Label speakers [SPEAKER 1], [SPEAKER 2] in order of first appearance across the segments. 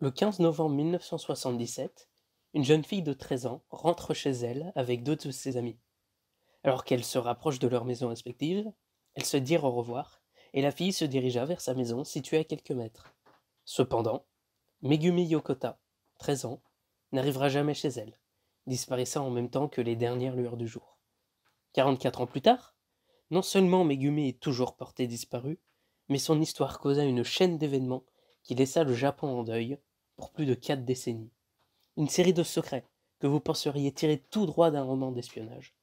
[SPEAKER 1] Le 15 novembre 1977, une jeune fille de 13 ans rentre chez elle avec deux de ses amis. Alors qu'elle se rapproche de leur maison respective, elles se dirent au revoir et la fille se dirigea vers sa maison située à quelques mètres. Cependant, Megumi Yokota, 13 ans, n'arrivera jamais chez elle, disparaissant en même temps que les dernières lueurs du jour. 44 ans plus tard, non seulement Megumi est toujours portée disparue, mais son histoire causa une chaîne d'événements qui laissa le Japon en deuil pour plus de quatre décennies. Une série de secrets que vous penseriez tirer tout droit d'un roman d'espionnage.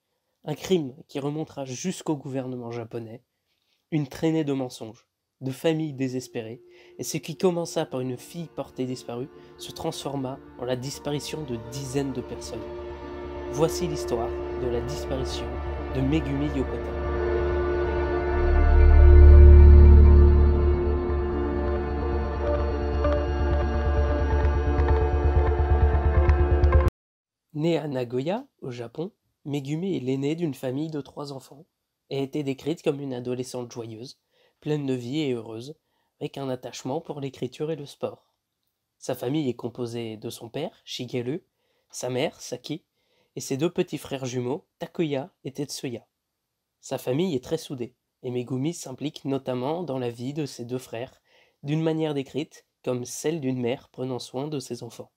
[SPEAKER 1] Un crime qui remontera jusqu'au gouvernement japonais. Une traînée de mensonges, de familles désespérées, et ce qui commença par une fille portée disparue se transforma en la disparition de dizaines de personnes. Voici l'histoire de la disparition de Megumi Yokota. Née à Nagoya, au Japon, Megumi est l'aînée d'une famille de trois enfants et a été décrite comme une adolescente joyeuse, pleine de vie et heureuse, avec un attachement pour l'écriture et le sport. Sa famille est composée de son père, Shigeru, sa mère, Saki, et ses deux petits frères jumeaux, Takuya et Tetsuya. Sa famille est très soudée, et Megumi s'implique notamment dans la vie de ses deux frères, d'une manière décrite comme celle d'une mère prenant soin de ses enfants.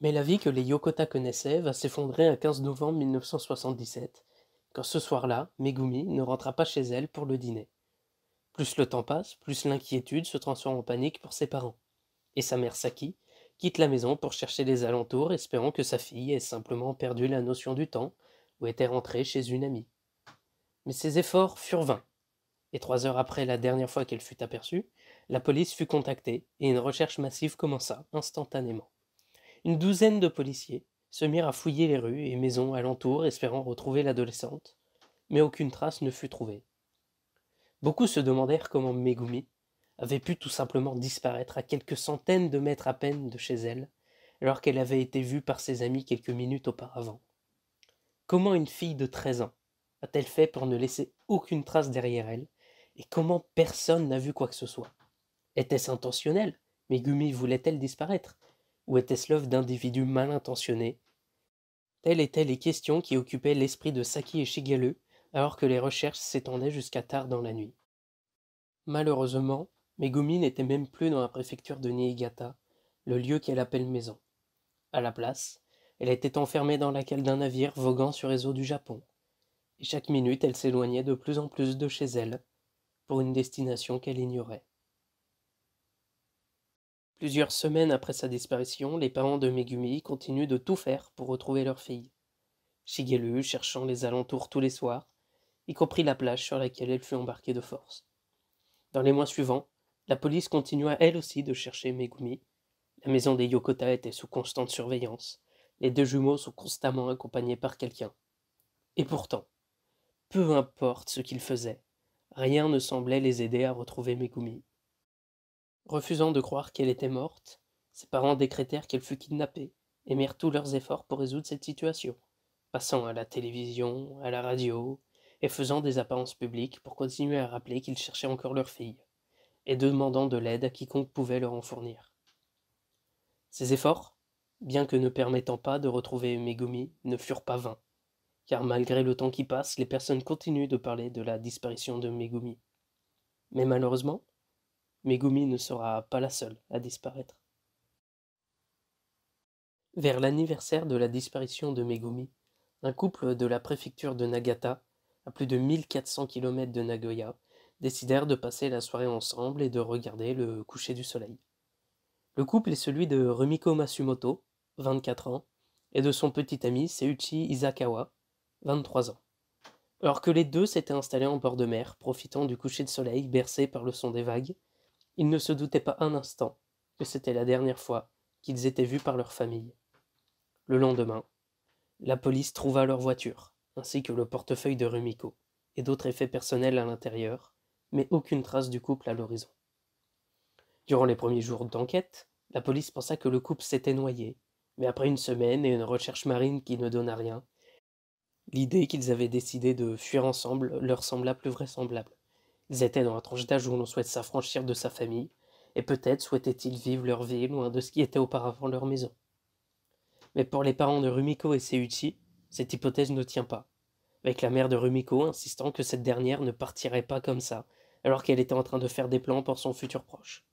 [SPEAKER 1] Mais la vie que les Yokota connaissaient va s'effondrer un 15 novembre 1977, quand ce soir-là, Megumi ne rentra pas chez elle pour le dîner. Plus le temps passe, plus l'inquiétude se transforme en panique pour ses parents. Et sa mère Saki quitte la maison pour chercher les alentours, espérant que sa fille ait simplement perdu la notion du temps ou était rentrée chez une amie. Mais ses efforts furent vains. Et trois heures après la dernière fois qu'elle fut aperçue, la police fut contactée et une recherche massive commença instantanément. Une douzaine de policiers se mirent à fouiller les rues et maisons alentour, espérant retrouver l'adolescente, mais aucune trace ne fut trouvée. Beaucoup se demandèrent comment Megumi avait pu tout simplement disparaître à quelques centaines de mètres à peine de chez elle, alors qu'elle avait été vue par ses amis quelques minutes auparavant. Comment une fille de 13 ans a-t-elle fait pour ne laisser aucune trace derrière elle, et comment personne n'a vu quoi que ce soit Était-ce intentionnel Megumi voulait-elle disparaître ou était-ce l'œuvre d'individus mal intentionnés Telles étaient les questions qui occupaient l'esprit de Saki et Shigelu alors que les recherches s'étendaient jusqu'à tard dans la nuit. Malheureusement, Megumi n'était même plus dans la préfecture de Niigata, le lieu qu'elle appelle maison. À la place, elle était enfermée dans la cale d'un navire voguant sur les eaux du Japon. Et chaque minute, elle s'éloignait de plus en plus de chez elle, pour une destination qu'elle ignorait. Plusieurs semaines après sa disparition, les parents de Megumi continuent de tout faire pour retrouver leur fille. Shigelu cherchant les alentours tous les soirs, y compris la plage sur laquelle elle fut embarquée de force. Dans les mois suivants, la police continua elle aussi de chercher Megumi. La maison des Yokota était sous constante surveillance. Les deux jumeaux sont constamment accompagnés par quelqu'un. Et pourtant, peu importe ce qu'ils faisaient, rien ne semblait les aider à retrouver Megumi. Refusant de croire qu'elle était morte, ses parents décrétèrent qu'elle fut kidnappée et mirent tous leurs efforts pour résoudre cette situation, passant à la télévision, à la radio, et faisant des apparences publiques pour continuer à rappeler qu'ils cherchaient encore leur fille, et demandant de l'aide à quiconque pouvait leur en fournir. Ces efforts, bien que ne permettant pas de retrouver Megumi, ne furent pas vains, car malgré le temps qui passe, les personnes continuent de parler de la disparition de Megumi. Mais malheureusement, Megumi ne sera pas la seule à disparaître. Vers l'anniversaire de la disparition de Megumi, un couple de la préfecture de Nagata, à plus de 1400 km de Nagoya, décidèrent de passer la soirée ensemble et de regarder le coucher du soleil. Le couple est celui de Rumiko Masumoto, 24 ans, et de son petit ami Seuchi Isakawa, 23 ans. Alors que les deux s'étaient installés en bord de mer, profitant du coucher de soleil bercé par le son des vagues, ils ne se doutaient pas un instant que c'était la dernière fois qu'ils étaient vus par leur famille. Le lendemain, la police trouva leur voiture, ainsi que le portefeuille de Rumiko, et d'autres effets personnels à l'intérieur, mais aucune trace du couple à l'horizon. Durant les premiers jours d'enquête, la police pensa que le couple s'était noyé, mais après une semaine et une recherche marine qui ne donna rien, l'idée qu'ils avaient décidé de fuir ensemble leur sembla plus vraisemblable. Ils étaient dans la tranche d'âge où l'on souhaite s'affranchir de sa famille, et peut-être souhaitaient-ils vivre leur vie loin de ce qui était auparavant leur maison. Mais pour les parents de Rumiko et Seuchi, cette hypothèse ne tient pas, avec la mère de Rumiko insistant que cette dernière ne partirait pas comme ça, alors qu'elle était en train de faire des plans pour son futur proche.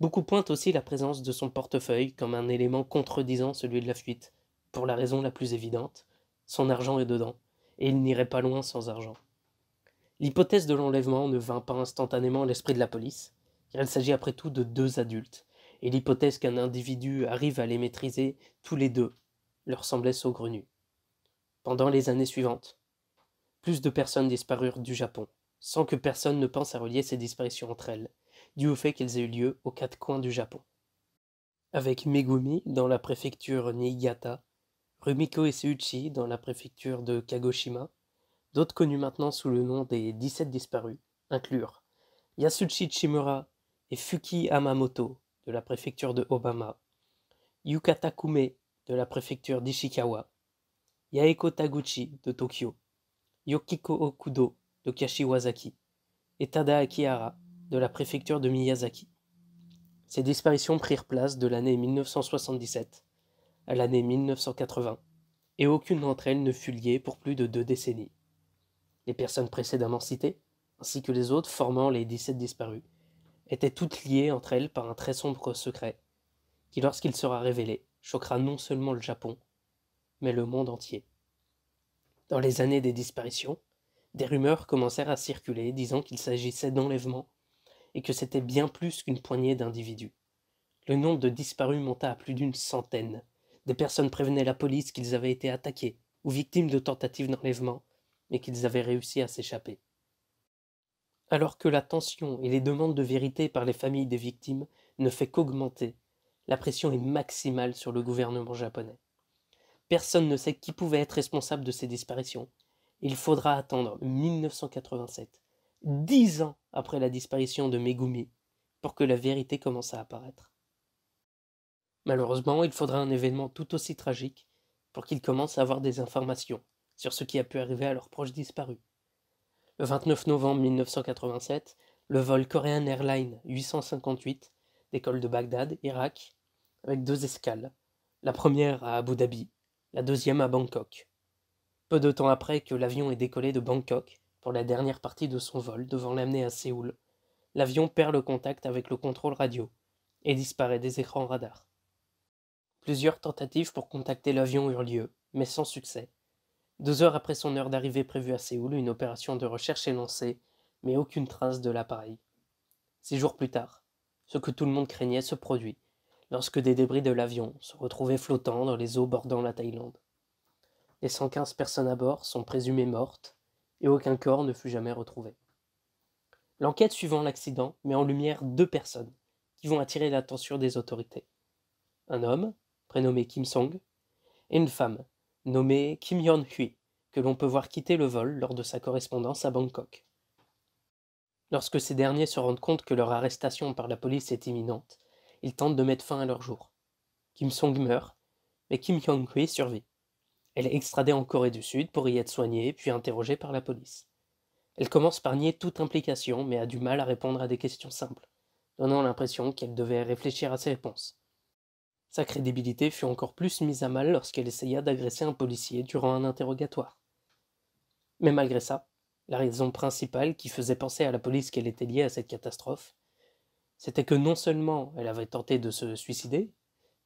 [SPEAKER 1] Beaucoup pointent aussi la présence de son portefeuille comme un élément contredisant celui de la fuite, pour la raison la plus évidente, son argent est dedans, et il n'irait pas loin sans argent. L'hypothèse de l'enlèvement ne vint pas instantanément à l'esprit de la police, car il s'agit après tout de deux adultes, et l'hypothèse qu'un individu arrive à les maîtriser tous les deux leur semblait saugrenue. Pendant les années suivantes, plus de personnes disparurent du Japon, sans que personne ne pense à relier ces disparitions entre elles, dû au fait qu'elles aient eu lieu aux quatre coins du Japon. Avec Megumi dans la préfecture Niigata, Rumiko et Seuchi dans la préfecture de Kagoshima, d'autres connus maintenant sous le nom des 17 disparus, inclurent Yasuchi Chimura et Fuki Hamamoto de la préfecture de Obama, Yukata Kume de la préfecture d'Ishikawa, Yaeko Taguchi de Tokyo, Yokiko Okudo de Kashiwazaki et Tada Akihara de la préfecture de Miyazaki. Ces disparitions prirent place de l'année 1977 à l'année 1980, et aucune d'entre elles ne fut liée pour plus de deux décennies les personnes précédemment citées, ainsi que les autres formant les 17 disparus, étaient toutes liées entre elles par un très sombre secret, qui lorsqu'il sera révélé, choquera non seulement le Japon, mais le monde entier. Dans les années des disparitions, des rumeurs commencèrent à circuler disant qu'il s'agissait d'enlèvements et que c'était bien plus qu'une poignée d'individus. Le nombre de disparus monta à plus d'une centaine. Des personnes prévenaient la police qu'ils avaient été attaqués ou victimes de tentatives d'enlèvement, mais qu'ils avaient réussi à s'échapper. Alors que la tension et les demandes de vérité par les familles des victimes ne fait qu'augmenter, la pression est maximale sur le gouvernement japonais. Personne ne sait qui pouvait être responsable de ces disparitions. Il faudra attendre 1987, dix ans après la disparition de Megumi, pour que la vérité commence à apparaître. Malheureusement, il faudra un événement tout aussi tragique pour qu'il commence à avoir des informations, sur ce qui a pu arriver à leurs proches disparus. Le 29 novembre 1987, le vol Korean Airline 858 décolle de Bagdad, Irak, avec deux escales, la première à Abu Dhabi, la deuxième à Bangkok. Peu de temps après que l'avion est décollé de Bangkok pour la dernière partie de son vol devant l'amener à Séoul, l'avion perd le contact avec le contrôle radio et disparaît des écrans radars. Plusieurs tentatives pour contacter l'avion eurent lieu, mais sans succès, deux heures après son heure d'arrivée prévue à Séoul, une opération de recherche est lancée, mais aucune trace de l'appareil. Six jours plus tard, ce que tout le monde craignait se produit, lorsque des débris de l'avion se retrouvaient flottant dans les eaux bordant la Thaïlande. Les 115 personnes à bord sont présumées mortes, et aucun corps ne fut jamais retrouvé. L'enquête suivant l'accident met en lumière deux personnes qui vont attirer l'attention des autorités. Un homme, prénommé Kim Song, et une femme, nommé Kim Yon-hui, que l'on peut voir quitter le vol lors de sa correspondance à Bangkok. Lorsque ces derniers se rendent compte que leur arrestation par la police est imminente, ils tentent de mettre fin à leur jour. Kim Song meurt, mais Kim yong hui survit. Elle est extradée en Corée du Sud pour y être soignée puis interrogée par la police. Elle commence par nier toute implication mais a du mal à répondre à des questions simples, donnant l'impression qu'elle devait réfléchir à ses réponses. Sa crédibilité fut encore plus mise à mal lorsqu'elle essaya d'agresser un policier durant un interrogatoire. Mais malgré ça, la raison principale qui faisait penser à la police qu'elle était liée à cette catastrophe, c'était que non seulement elle avait tenté de se suicider,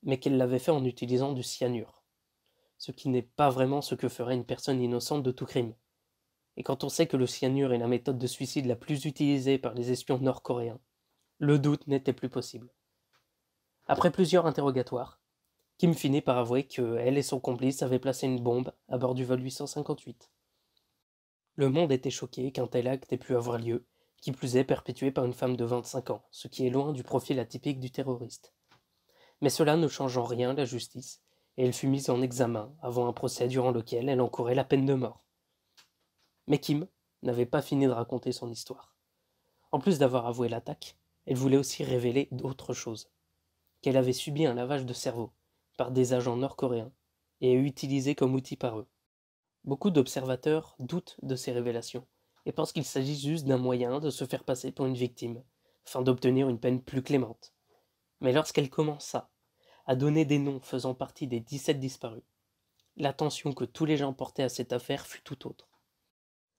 [SPEAKER 1] mais qu'elle l'avait fait en utilisant du cyanure, ce qui n'est pas vraiment ce que ferait une personne innocente de tout crime. Et quand on sait que le cyanure est la méthode de suicide la plus utilisée par les espions nord-coréens, le doute n'était plus possible. Après plusieurs interrogatoires, Kim finit par avouer que elle et son complice avaient placé une bombe à bord du vol 858. Le monde était choqué qu'un tel acte ait pu avoir lieu, qui plus est perpétué par une femme de 25 ans, ce qui est loin du profil atypique du terroriste. Mais cela ne change en rien la justice, et elle fut mise en examen avant un procès durant lequel elle encourait la peine de mort. Mais Kim n'avait pas fini de raconter son histoire. En plus d'avoir avoué l'attaque, elle voulait aussi révéler d'autres choses qu'elle avait subi un lavage de cerveau par des agents nord-coréens et est utilisée comme outil par eux. Beaucoup d'observateurs doutent de ces révélations et pensent qu'il s'agit juste d'un moyen de se faire passer pour une victime, afin d'obtenir une peine plus clémente. Mais lorsqu'elle commença à donner des noms faisant partie des 17 disparus, l'attention que tous les gens portaient à cette affaire fut tout autre.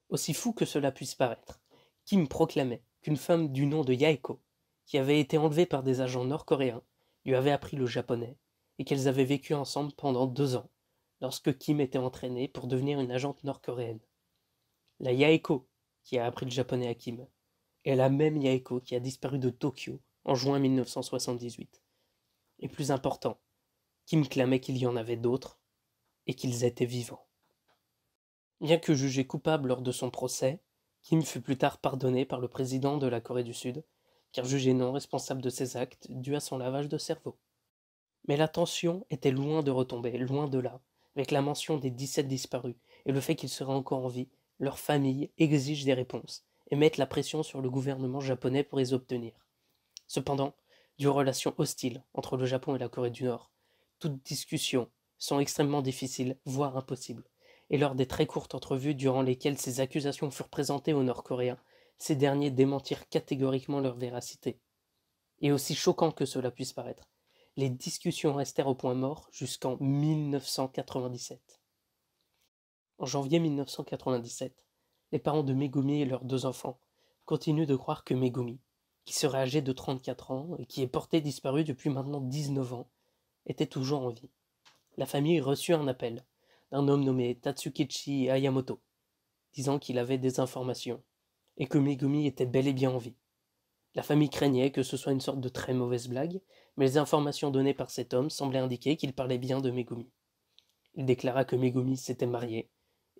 [SPEAKER 1] Aussi fou que cela puisse paraître, Kim proclamait qu'une femme du nom de Yaeko, qui avait été enlevée par des agents nord-coréens, lui avait appris le japonais et qu'elles avaient vécu ensemble pendant deux ans, lorsque Kim était entraîné pour devenir une agente nord-coréenne. La Yaeko qui a appris le japonais à Kim, et la même Yaeko qui a disparu de Tokyo en juin 1978. Et plus important, Kim clamait qu'il y en avait d'autres et qu'ils étaient vivants. Bien que jugé coupable lors de son procès, Kim fut plus tard pardonné par le président de la Corée du Sud car jugé non responsable de ses actes dû à son lavage de cerveau. Mais la tension était loin de retomber, loin de là, avec la mention des 17 disparus et le fait qu'ils seraient encore en vie, leurs familles exigent des réponses et mettent la pression sur le gouvernement japonais pour les obtenir. Cependant, du relations hostiles entre le Japon et la Corée du Nord, toutes discussions sont extrêmement difficiles, voire impossibles, et lors des très courtes entrevues durant lesquelles ces accusations furent présentées aux Nord-Coréens, ces derniers démentirent catégoriquement leur véracité. Et aussi choquant que cela puisse paraître, les discussions restèrent au point mort jusqu'en 1997. En janvier 1997, les parents de Megumi et leurs deux enfants continuent de croire que Megumi, qui serait âgé de 34 ans et qui est porté disparu depuis maintenant 19 ans, était toujours en vie. La famille reçut un appel d'un homme nommé Tatsukichi Ayamoto, disant qu'il avait des informations et que Megumi était bel et bien en vie. La famille craignait que ce soit une sorte de très mauvaise blague, mais les informations données par cet homme semblaient indiquer qu'il parlait bien de Megumi. Il déclara que Megumi s'était mariée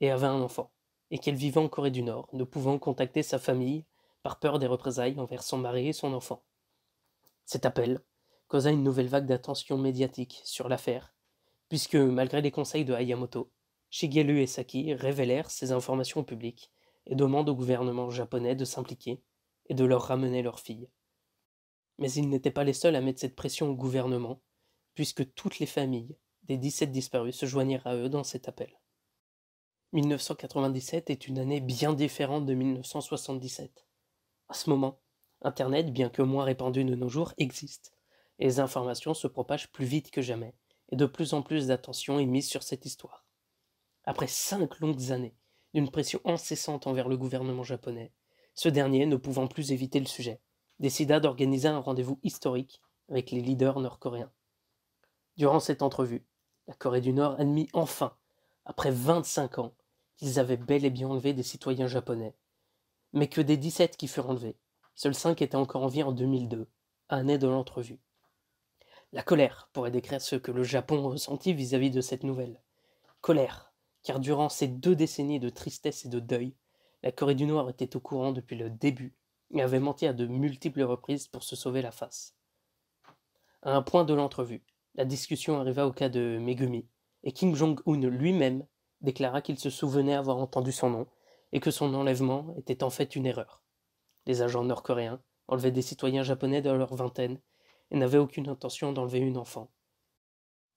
[SPEAKER 1] et avait un enfant, et qu'elle vivait en Corée du Nord, ne pouvant contacter sa famille par peur des représailles envers son mari et son enfant. Cet appel causa une nouvelle vague d'attention médiatique sur l'affaire, puisque, malgré les conseils de Hayamoto, Shigelu et Saki révélèrent ces informations au public et demande au gouvernement japonais de s'impliquer et de leur ramener leur fille. Mais ils n'étaient pas les seuls à mettre cette pression au gouvernement, puisque toutes les familles des 17 disparus se joignirent à eux dans cet appel. 1997 est une année bien différente de 1977. À ce moment, Internet, bien que moins répandu de nos jours, existe, et les informations se propagent plus vite que jamais, et de plus en plus d'attention est mise sur cette histoire. Après cinq longues années, d'une pression incessante envers le gouvernement japonais, ce dernier ne pouvant plus éviter le sujet, décida d'organiser un rendez-vous historique avec les leaders nord-coréens. Durant cette entrevue, la Corée du Nord admit enfin, après 25 ans, qu'ils avaient bel et bien enlevé des citoyens japonais, mais que des 17 qui furent enlevés, seuls 5 étaient encore en vie en 2002, année de l'entrevue. La colère pourrait décrire ce que le Japon ressentit vis à -vis de cette nouvelle. Colère, car durant ces deux décennies de tristesse et de deuil, la Corée du Nord était au courant depuis le début et avait menti à de multiples reprises pour se sauver la face. À un point de l'entrevue, la discussion arriva au cas de Megumi, et Kim Jong-un lui-même déclara qu'il se souvenait avoir entendu son nom et que son enlèvement était en fait une erreur. Les agents nord-coréens enlevaient des citoyens japonais dans leur vingtaine et n'avaient aucune intention d'enlever une enfant.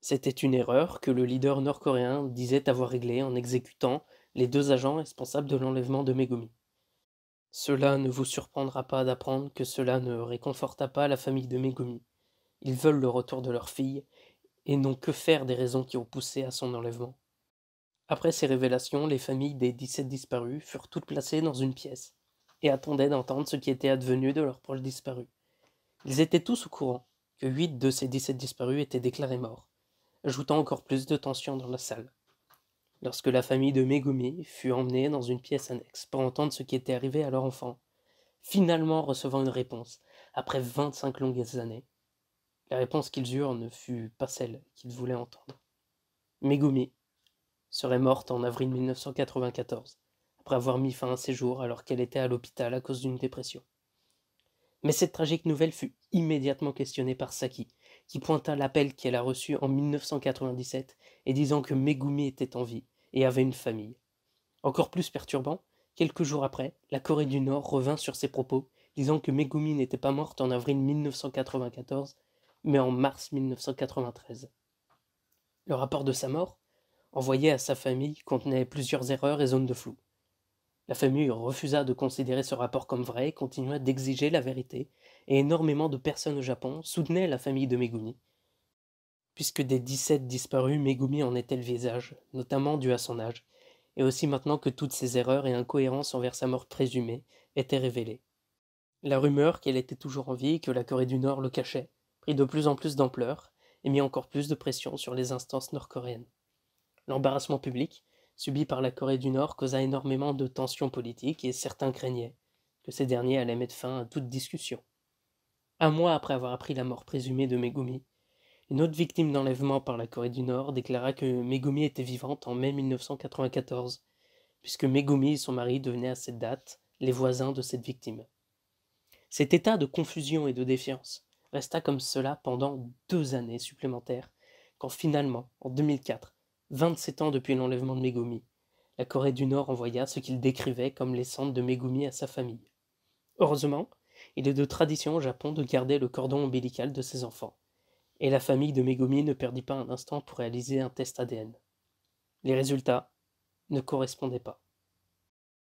[SPEAKER 1] C'était une erreur que le leader nord-coréen disait avoir réglée en exécutant les deux agents responsables de l'enlèvement de Megumi. Cela ne vous surprendra pas d'apprendre que cela ne réconforta pas la famille de Megumi. Ils veulent le retour de leur fille et n'ont que faire des raisons qui ont poussé à son enlèvement. Après ces révélations, les familles des 17 disparus furent toutes placées dans une pièce et attendaient d'entendre ce qui était advenu de leurs proches disparus. Ils étaient tous au courant que 8 de ces 17 disparus étaient déclarés morts ajoutant encore plus de tension dans la salle. Lorsque la famille de Megumi fut emmenée dans une pièce annexe pour entendre ce qui était arrivé à leur enfant, finalement recevant une réponse, après 25 longues années, la réponse qu'ils eurent ne fut pas celle qu'ils voulaient entendre. Megumi serait morte en avril 1994, après avoir mis fin à ses jours alors qu'elle était à l'hôpital à cause d'une dépression. Mais cette tragique nouvelle fut immédiatement questionnée par Saki, qui pointa l'appel qu'elle a reçu en 1997 et disant que Megumi était en vie et avait une famille. Encore plus perturbant, quelques jours après, la Corée du Nord revint sur ses propos, disant que Megumi n'était pas morte en avril 1994, mais en mars 1993. Le rapport de sa mort, envoyé à sa famille, contenait plusieurs erreurs et zones de flou. La famille refusa de considérer ce rapport comme vrai et continua d'exiger la vérité, et énormément de personnes au Japon soutenaient la famille de Megumi. Puisque des 17 disparus, Megumi en était le visage, notamment dû à son âge, et aussi maintenant que toutes ses erreurs et incohérences envers sa mort présumée étaient révélées. La rumeur qu'elle était toujours en vie et que la Corée du Nord le cachait prit de plus en plus d'ampleur et mit encore plus de pression sur les instances nord-coréennes. L'embarrassement public, subie par la Corée du Nord causa énormément de tensions politiques et certains craignaient que ces derniers allaient mettre fin à toute discussion. Un mois après avoir appris la mort présumée de Megumi, une autre victime d'enlèvement par la Corée du Nord déclara que Megumi était vivante en mai 1994, puisque Megumi et son mari devenaient à cette date les voisins de cette victime. Cet état de confusion et de défiance resta comme cela pendant deux années supplémentaires, quand finalement, en 2004, 27 ans depuis l'enlèvement de Megumi, la Corée du Nord envoya ce qu'il décrivait comme les de Megumi à sa famille. Heureusement, il est de tradition au Japon de garder le cordon ombilical de ses enfants, et la famille de Megumi ne perdit pas un instant pour réaliser un test ADN. Les résultats ne correspondaient pas.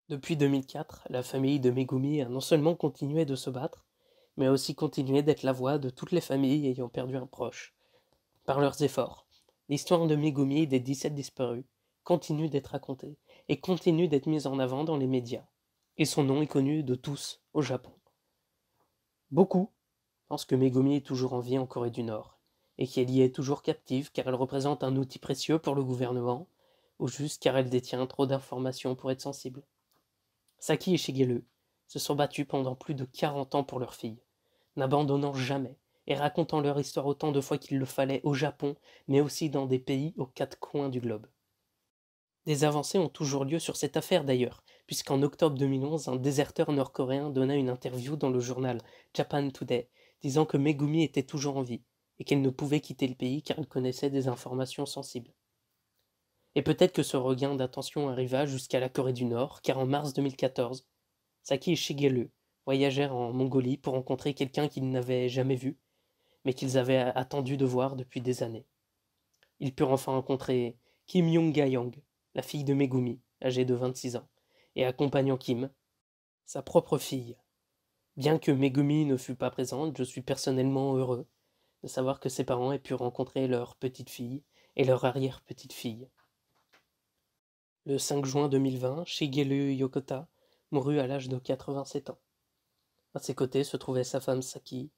[SPEAKER 1] Depuis 2004, la famille de Megumi a non seulement continué de se battre, mais a aussi continué d'être la voix de toutes les familles ayant perdu un proche, par leurs efforts, L'histoire de Megumi et des 17 disparus continue d'être racontée et continue d'être mise en avant dans les médias. Et son nom est connu de tous au Japon. Beaucoup pensent que Megumi est toujours en vie en Corée du Nord et qu'elle y est toujours captive car elle représente un outil précieux pour le gouvernement ou juste car elle détient trop d'informations pour être sensible. Saki et Shigelu se sont battus pendant plus de 40 ans pour leur fille, n'abandonnant jamais et racontant leur histoire autant de fois qu'il le fallait au Japon, mais aussi dans des pays aux quatre coins du globe. Des avancées ont toujours lieu sur cette affaire d'ailleurs, puisqu'en octobre 2011, un déserteur nord-coréen donna une interview dans le journal Japan Today, disant que Megumi était toujours en vie, et qu'elle ne pouvait quitter le pays car elle connaissait des informations sensibles. Et peut-être que ce regain d'attention arriva jusqu'à la Corée du Nord, car en mars 2014, Saki et Shigelu voyagèrent en Mongolie pour rencontrer quelqu'un qu'ils n'avaient jamais vu mais qu'ils avaient attendu de voir depuis des années. Ils purent enfin rencontrer Kim Young-ga-yang, la fille de Megumi, âgée de 26 ans, et accompagnant Kim, sa propre fille. Bien que Megumi ne fût pas présente, je suis personnellement heureux de savoir que ses parents aient pu rencontrer leur petite fille et leur arrière-petite fille. Le 5 juin 2020, Shigelu Yokota mourut à l'âge de 87 ans. À ses côtés se trouvait sa femme Saki,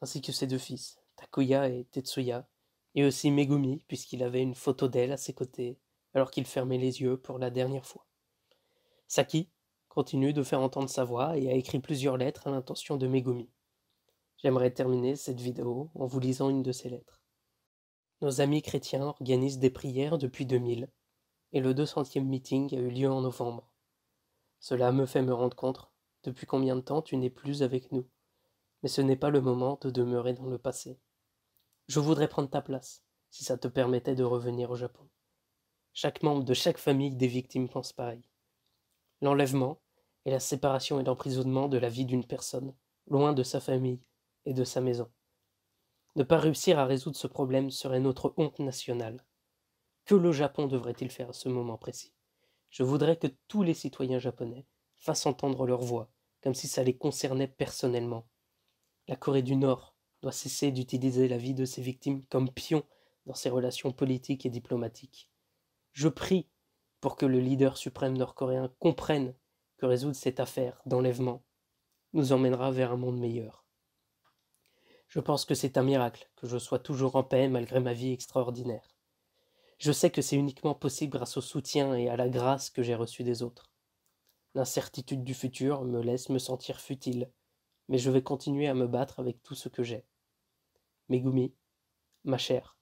[SPEAKER 1] ainsi que ses deux fils, Takuya et Tetsuya, et aussi Megumi, puisqu'il avait une photo d'elle à ses côtés, alors qu'il fermait les yeux pour la dernière fois. Saki continue de faire entendre sa voix et a écrit plusieurs lettres à l'intention de Megumi. J'aimerais terminer cette vidéo en vous lisant une de ces lettres. Nos amis chrétiens organisent des prières depuis 2000, et le 200e meeting a eu lieu en novembre. Cela me fait me rendre compte depuis combien de temps tu n'es plus avec nous mais ce n'est pas le moment de demeurer dans le passé. Je voudrais prendre ta place, si ça te permettait de revenir au Japon. Chaque membre de chaque famille des victimes pense pareil. L'enlèvement est la séparation et l'emprisonnement de la vie d'une personne, loin de sa famille et de sa maison. Ne pas réussir à résoudre ce problème serait notre honte nationale. Que le Japon devrait-il faire à ce moment précis Je voudrais que tous les citoyens japonais fassent entendre leur voix, comme si ça les concernait personnellement, la Corée du Nord doit cesser d'utiliser la vie de ses victimes comme pion dans ses relations politiques et diplomatiques. Je prie pour que le leader suprême nord-coréen comprenne que résoudre cette affaire d'enlèvement nous emmènera vers un monde meilleur. Je pense que c'est un miracle que je sois toujours en paix malgré ma vie extraordinaire. Je sais que c'est uniquement possible grâce au soutien et à la grâce que j'ai reçue des autres. L'incertitude du futur me laisse me sentir futile, mais je vais continuer à me battre avec tout ce que j'ai. Megumi, ma chère,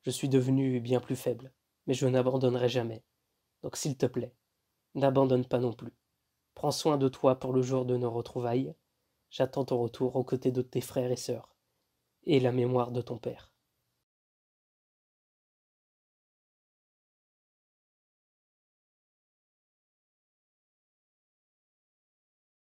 [SPEAKER 1] je suis devenu bien plus faible, mais je n'abandonnerai jamais. Donc s'il te plaît, n'abandonne pas non plus. Prends soin de toi pour le jour de nos retrouvailles. J'attends ton retour aux côtés de tes frères et sœurs, et la mémoire de ton père.